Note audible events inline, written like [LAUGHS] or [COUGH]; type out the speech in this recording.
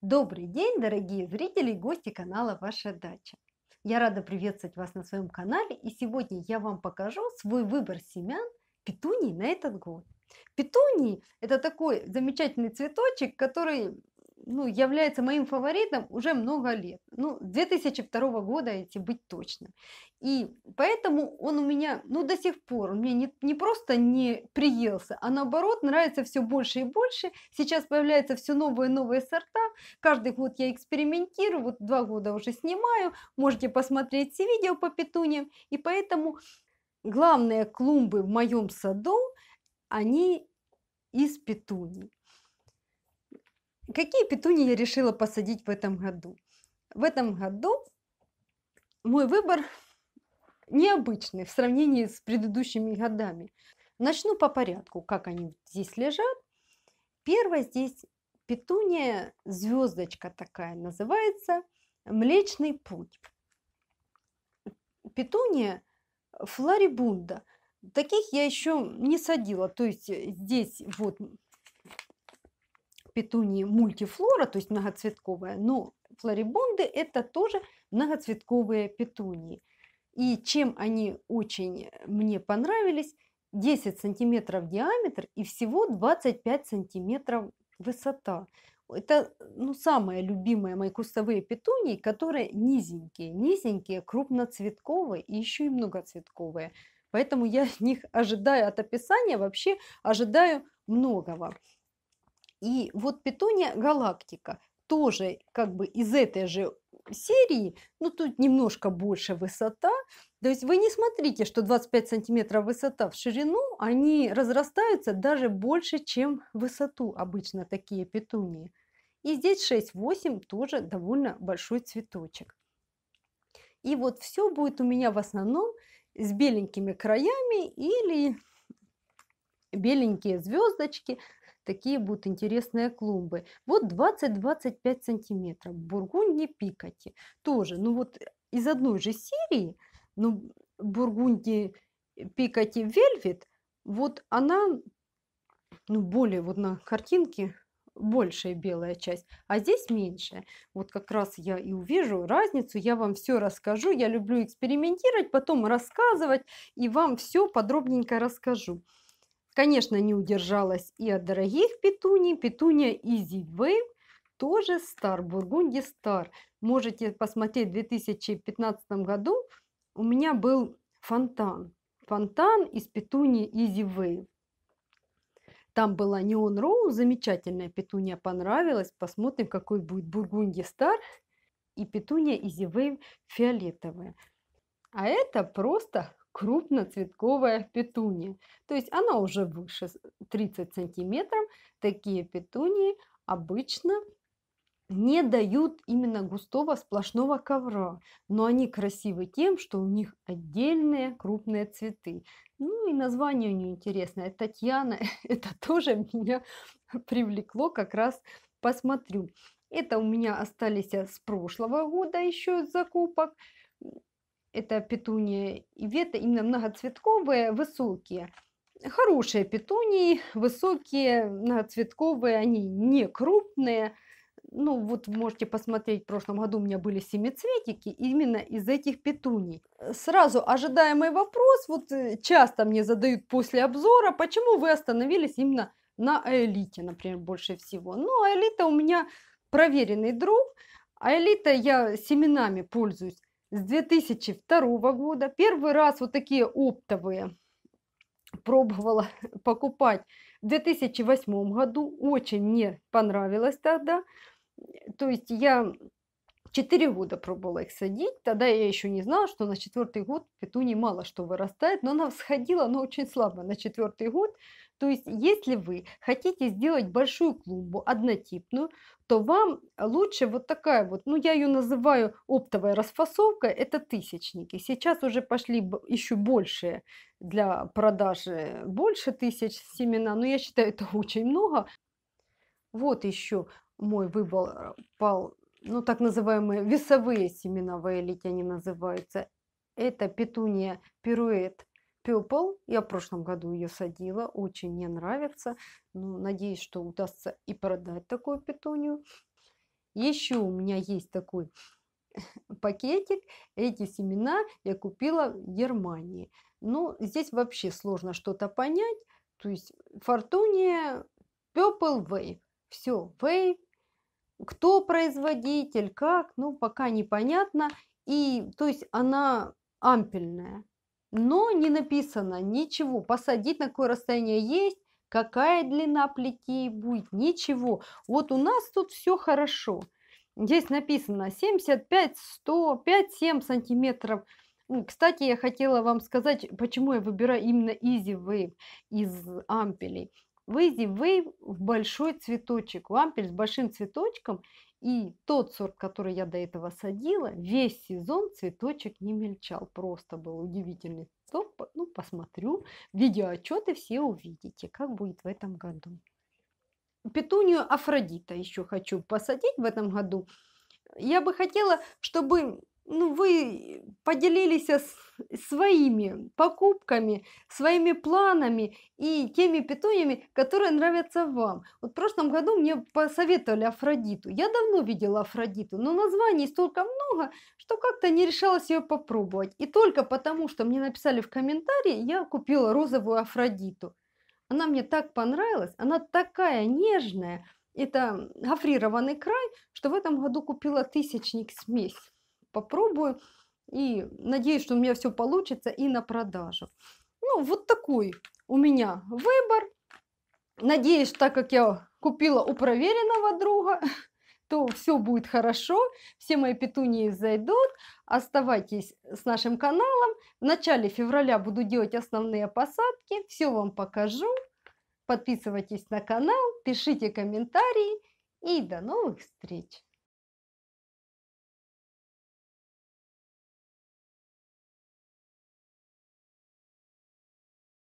Добрый день, дорогие зрители и гости канала «Ваша дача». Я рада приветствовать вас на своем канале и сегодня я вам покажу свой выбор семян петуний на этот год. Петуний – это такой замечательный цветочек, который ну, является моим фаворитом уже много лет. Ну, 2002 года, эти быть точным. И поэтому он у меня, ну, до сих пор, он мне не, не просто не приелся, а наоборот, нравится все больше и больше. Сейчас появляются все новые и новые сорта. Каждый год я экспериментирую, вот два года уже снимаю. Можете посмотреть все видео по петуниям. И поэтому главные клумбы в моем саду, они из петуний. Какие петуни я решила посадить в этом году? В этом году мой выбор необычный в сравнении с предыдущими годами. Начну по порядку, как они здесь лежат. Первая здесь петуния, звездочка такая называется, Млечный путь. Петуния флорибунда. Таких я еще не садила. То есть э, здесь вот петунии мультифлора, то есть многоцветковая, но флорибонды – это тоже многоцветковые петунии. И чем они очень э, мне понравились, 10 сантиметров диаметр и всего 25 сантиметров высота. Это ну, самые любимые мои кустовые петунии, которые низенькие, низенькие, крупноцветковые и еще и многоцветковые. Поэтому я от [LAUGHS] них ожидаю от описания, вообще ожидаю многого. И вот Питония галактика тоже как бы из этой же серии, ну тут немножко больше высота. То есть вы не смотрите, что 25 сантиметров высота в ширину, они разрастаются даже больше, чем высоту обычно такие петунии. И здесь 6-8 тоже довольно большой цветочек. И вот все будет у меня в основном с беленькими краями или беленькие звездочки – такие будут интересные клумбы. Вот 20-25 сантиметров. Бургунди пикати. Тоже, ну вот э, из одной же серии, ну, бургунди э, пикати вельвет, вот она, ну, более вот на картинке большая белая часть, а здесь меньшая. Вот как раз я и увижу разницу, я вам все расскажу. Я люблю экспериментировать, потом рассказывать и вам все подробненько расскажу. Конечно, не удержалась и от дорогих петуний. Петуния Easy Wave тоже стар, Бургунди стар. Можете посмотреть в 2015 году у меня был фонтан. Фонтан из петунии Easy Wave. Там была Neon Роу, замечательная петуния понравилась. Посмотрим, какой будет Бургунди Стар и петуния Easy Wave фиолетовая. А это просто крупноцветковая петуния. То есть она уже выше 30 сантиметров. Такие петунии обычно не дают именно густого сплошного ковра, но они красивы тем, что у них отдельные крупные цветы. Ну и название у нее интересное. Татьяна, [LAUGHS] это тоже меня [LAUGHS] привлекло, как раз посмотрю. Это у меня остались э, с прошлого года еще закупок это петуния и вета, именно многоцветковые, высокие. Хорошие петунии, высокие, многоцветковые, они не крупные. Ну, вот можете посмотреть, в прошлом году у меня были семицветики именно из этих петуний. Сразу ожидаемый вопрос, вот э, часто мне задают после обзора, почему вы остановились именно на Аэлите, например, больше всего. Ну, Аэлита у меня проверенный друг, Аэлита я семенами пользуюсь с 2002 года. Первый раз вот такие оптовые пробовала [LAUGHS] покупать в 2008 году. Очень мне понравилось тогда. То есть я 4 года пробовала их садить. Тогда я еще не знала, что на четвертый год петуни мало что вырастает, но она всходила, но очень слабо на четвертый год. То есть, если вы хотите сделать большую клумбу однотипную, то вам лучше вот такая вот, ну я ее называю оптовая расфасовка, это тысячники. Сейчас уже пошли еще большие для продажи, больше тысяч семена, но я считаю это [LAUGHS] очень много. Вот еще мой выбор пал, ну так называемые весовые семена в элите они называются. Это петуния пируэт Purple. Я в прошлом году ее садила, очень мне нравится. Ну, надеюсь, что удастся и продать такую петунию. Еще у меня есть такой [LAUGHS] пакетик. Эти семена я купила в Германии. Ну, здесь вообще сложно что-то понять. То есть Фортуния Purple Wave. Все, Wave. Кто производитель, как, ну, пока непонятно. И, то есть, она ампельная но не написано ничего. Посадить на какое расстояние есть, какая длина плети будет, ничего. Вот у нас тут все хорошо. Здесь написано 75, 100, 5, 7 сантиметров. Кстати, я хотела вам сказать, почему я выбираю именно Easy Wave из ампелей. В Easy Wave в большой цветочек, в ампель с большим цветочком – и тот сорт, который я до этого садила, весь сезон цветочек не мельчал. Просто был удивительный цветок. Ну, посмотрю. Видеоотчеты все увидите, как будет в этом году. Петунию Афродита еще хочу посадить в этом году. Я бы хотела, чтобы ну, вы поделились с своими покупками, своими планами и теми питониями, которые нравятся вам. Вот в прошлом году мне посоветовали Афродиту. Я давно видела Афродиту, но названий столько много, что как-то не решалась ее попробовать. И только потому, что мне написали в комментарии, я купила розовую Афродиту. Она мне так понравилась, она такая нежная. Это гофрированный край, что в этом году купила тысячник смесь попробую. И надеюсь, что у меня все получится и на продажу. Ну, вот такой у меня выбор. Надеюсь, так как я купила у проверенного друга, [LAUGHS] то все будет хорошо, все мои петунии зайдут. Оставайтесь с нашим каналом. В начале февраля буду делать основные посадки, все вам покажу. Подписывайтесь на канал, пишите комментарии и до новых встреч!